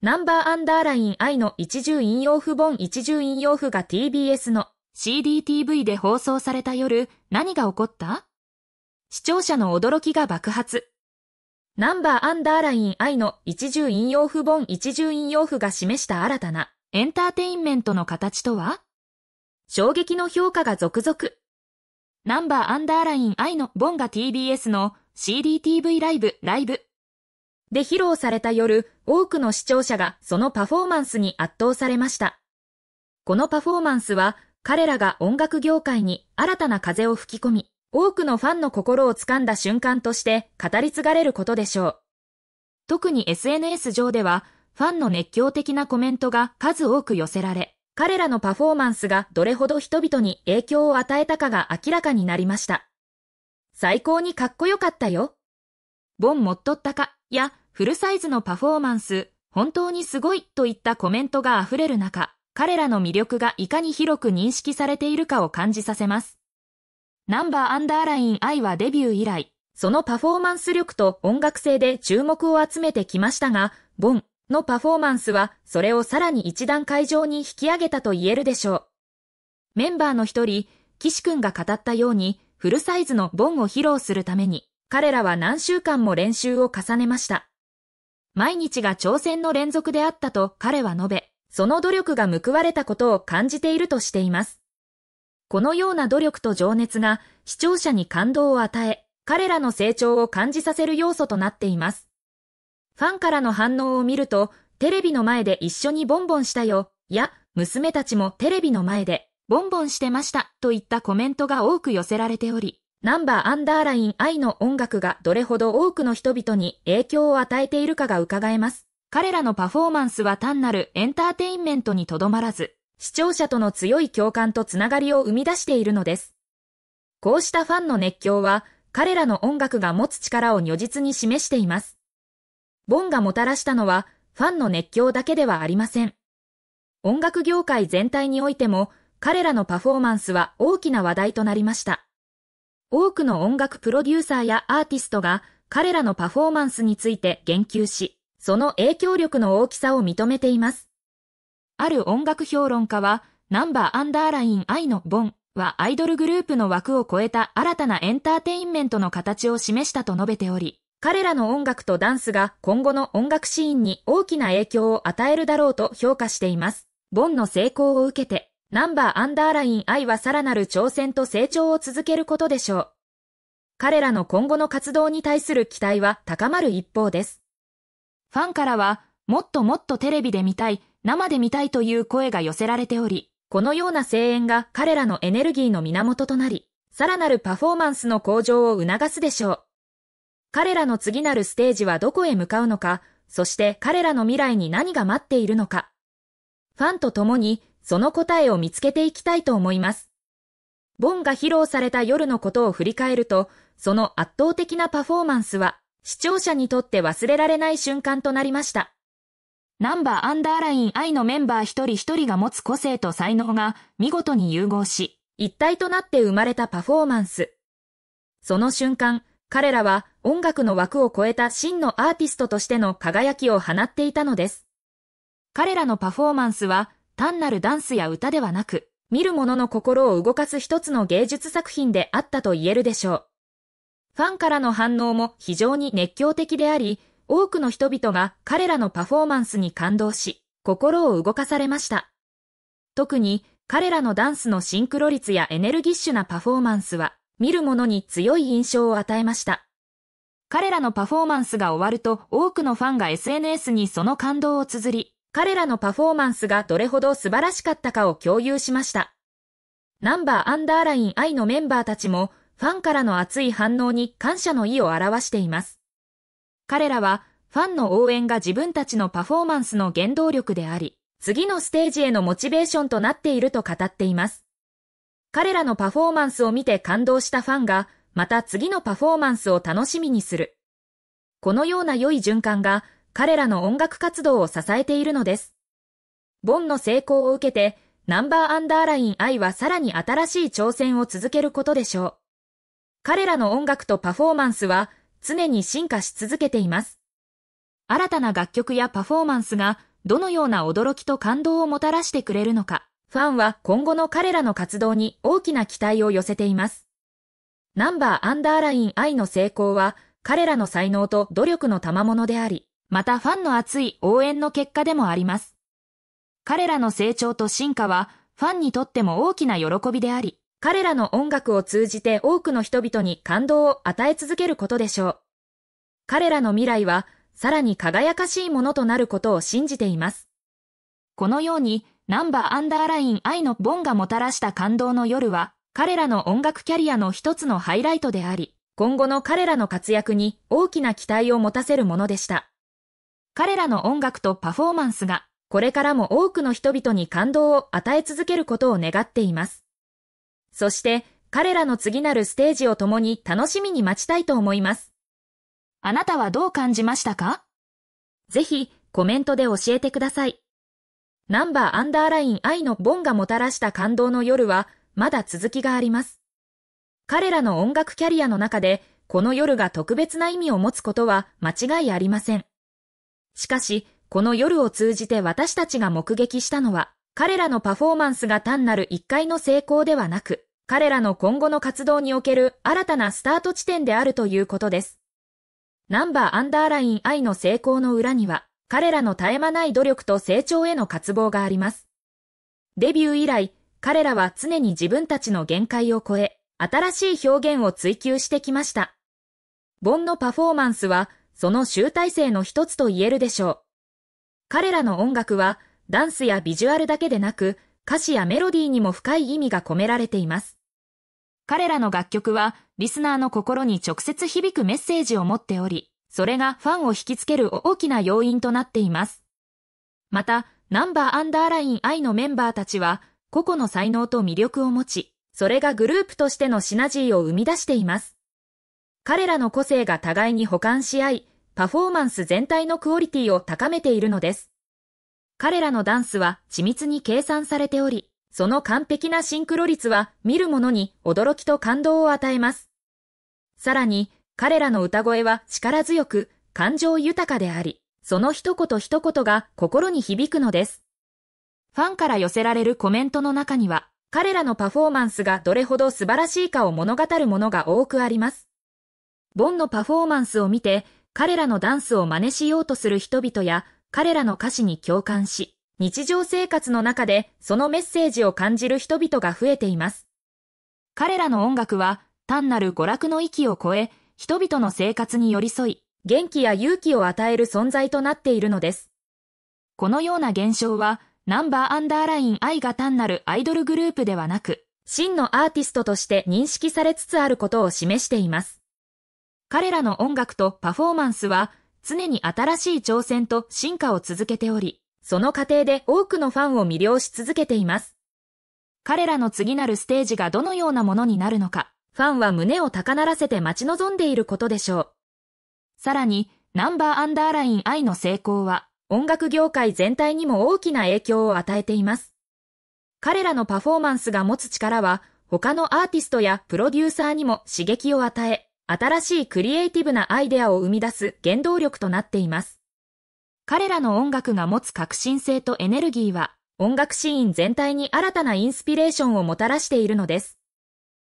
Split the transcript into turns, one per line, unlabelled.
ナンバーアンダーライン I の一重引用符本一重引用符が TBS の CDTV で放送された夜、何が起こった視聴者の驚きが爆発。ナンバーアンダーライン I の一重引用符本一重引用符が示した新たなエンターテインメントの形とは衝撃の評価が続々。ナンバーアンダーライン I のボンが TBS の CDTV ライブライブで披露された夜、多くの視聴者がそのパフォーマンスに圧倒されました。このパフォーマンスは、彼らが音楽業界に新たな風を吹き込み、多くのファンの心を掴んだ瞬間として語り継がれることでしょう。特に SNS 上では、ファンの熱狂的なコメントが数多く寄せられ、彼らのパフォーマンスがどれほど人々に影響を与えたかが明らかになりました。最高にかっこよかったよ。ボン持っとったか。やフルサイズのパフォーマンス、本当にすごいといったコメントが溢れる中、彼らの魅力がいかに広く認識されているかを感じさせます。ナンバーアンダーライン愛はデビュー以来、そのパフォーマンス力と音楽性で注目を集めてきましたが、ボンのパフォーマンスはそれをさらに一段階上に引き上げたと言えるでしょう。メンバーの一人、岸くんが語ったように、フルサイズのボンを披露するために、彼らは何週間も練習を重ねました。毎日が挑戦の連続であったと彼は述べ、その努力が報われたことを感じているとしています。このような努力と情熱が視聴者に感動を与え、彼らの成長を感じさせる要素となっています。ファンからの反応を見ると、テレビの前で一緒にボンボンしたよ、や、娘たちもテレビの前でボンボンしてましたといったコメントが多く寄せられており、ナンバーアンダーライン愛の音楽がどれほど多くの人々に影響を与えているかが伺えます。彼らのパフォーマンスは単なるエンターテインメントにとどまらず、視聴者との強い共感とつながりを生み出しているのです。こうしたファンの熱狂は、彼らの音楽が持つ力を如実に示しています。ボンがもたらしたのは、ファンの熱狂だけではありません。音楽業界全体においても、彼らのパフォーマンスは大きな話題となりました。多くの音楽プロデューサーやアーティストが彼らのパフォーマンスについて言及し、その影響力の大きさを認めています。ある音楽評論家は、ナンバーアンダーライン愛のボンはアイドルグループの枠を超えた新たなエンターテインメントの形を示したと述べており、彼らの音楽とダンスが今後の音楽シーンに大きな影響を与えるだろうと評価しています。ボンの成功を受けて、ナンバーアンダーライン I はさらなる挑戦と成長を続けることでしょう。彼らの今後の活動に対する期待は高まる一方です。ファンからは、もっともっとテレビで見たい、生で見たいという声が寄せられており、このような声援が彼らのエネルギーの源となり、さらなるパフォーマンスの向上を促すでしょう。彼らの次なるステージはどこへ向かうのか、そして彼らの未来に何が待っているのか。ファンと共にその答えを見つけていきたいと思います。ボンが披露された夜のことを振り返ると、その圧倒的なパフォーマンスは、視聴者にとって忘れられない瞬間となりました。ナンバーアンダーライン I のメンバー一人一人が持つ個性と才能が見事に融合し、一体となって生まれたパフォーマンス。その瞬間、彼らは音楽の枠を超えた真のアーティストとしての輝きを放っていたのです。彼らのパフォーマンスは単なるダンスや歌ではなく、見る者の心を動かす一つの芸術作品であったと言えるでしょう。ファンからの反応も非常に熱狂的であり、多くの人々が彼らのパフォーマンスに感動し、心を動かされました。特に彼らのダンスのシンクロ率やエネルギッシュなパフォーマンスは、見る者に強い印象を与えました。彼らのパフォーマンスが終わると多くのファンが SNS にその感動を綴り、彼らのパフォーマンスがどれほど素晴らしかったかを共有しました。ナンバーアンダーライン I のメンバーたちも、ファンからの熱い反応に感謝の意を表しています。彼らは、ファンの応援が自分たちのパフォーマンスの原動力であり、次のステージへのモチベーションとなっていると語っています。彼らのパフォーマンスを見て感動したファンが、また次のパフォーマンスを楽しみにする。このような良い循環が、彼らの音楽活動を支えているのです。ボンの成功を受けて、ナンバーアンダーライン I はさらに新しい挑戦を続けることでしょう。彼らの音楽とパフォーマンスは常に進化し続けています。新たな楽曲やパフォーマンスがどのような驚きと感動をもたらしてくれるのか、ファンは今後の彼らの活動に大きな期待を寄せています。ナンバーアンダーライン I の成功は彼らの才能と努力の賜物であり、またファンの熱い応援の結果でもあります。彼らの成長と進化は、ファンにとっても大きな喜びであり、彼らの音楽を通じて多くの人々に感動を与え続けることでしょう。彼らの未来は、さらに輝かしいものとなることを信じています。このように、ナンバーアンダーライン愛のボンがもたらした感動の夜は、彼らの音楽キャリアの一つのハイライトであり、今後の彼らの活躍に大きな期待を持たせるものでした。彼らの音楽とパフォーマンスが、これからも多くの人々に感動を与え続けることを願っています。そして、彼らの次なるステージを共に楽しみに待ちたいと思います。あなたはどう感じましたかぜひ、コメントで教えてください。ナンバーアンダーライン愛のボンがもたらした感動の夜は、まだ続きがあります。彼らの音楽キャリアの中で、この夜が特別な意味を持つことは間違いありません。しかし、この夜を通じて私たちが目撃したのは、彼らのパフォーマンスが単なる一回の成功ではなく、彼らの今後の活動における新たなスタート地点であるということです。ナンバーアンダーライン I の成功の裏には、彼らの絶え間ない努力と成長への渇望があります。デビュー以来、彼らは常に自分たちの限界を超え、新しい表現を追求してきました。ボンのパフォーマンスは、その集大成の一つと言えるでしょう。彼らの音楽は、ダンスやビジュアルだけでなく、歌詞やメロディーにも深い意味が込められています。彼らの楽曲は、リスナーの心に直接響くメッセージを持っており、それがファンを引きつける大きな要因となっています。また、ナンバーアンダーライン I のメンバーたちは、個々の才能と魅力を持ち、それがグループとしてのシナジーを生み出しています。彼らの個性が互いに補完し合い、パフォーマンス全体のクオリティを高めているのです。彼らのダンスは緻密に計算されており、その完璧なシンクロ率は見る者に驚きと感動を与えます。さらに、彼らの歌声は力強く、感情豊かであり、その一言一言が心に響くのです。ファンから寄せられるコメントの中には、彼らのパフォーマンスがどれほど素晴らしいかを物語るものが多くあります。ボンのパフォーマンスを見て、彼らのダンスを真似しようとする人々や、彼らの歌詞に共感し、日常生活の中でそのメッセージを感じる人々が増えています。彼らの音楽は単なる娯楽の域を超え、人々の生活に寄り添い、元気や勇気を与える存在となっているのです。このような現象は、ナンバーアンダーライン愛が単なるアイドルグループではなく、真のアーティストとして認識されつつあることを示しています。彼らの音楽とパフォーマンスは常に新しい挑戦と進化を続けており、その過程で多くのファンを魅了し続けています。彼らの次なるステージがどのようなものになるのか、ファンは胸を高鳴らせて待ち望んでいることでしょう。さらに、ナンバーアンダーライン I の成功は、音楽業界全体にも大きな影響を与えています。彼らのパフォーマンスが持つ力は、他のアーティストやプロデューサーにも刺激を与え、新しいクリエイティブなアイデアを生み出す原動力となっています。彼らの音楽が持つ革新性とエネルギーは、音楽シーン全体に新たなインスピレーションをもたらしているのです。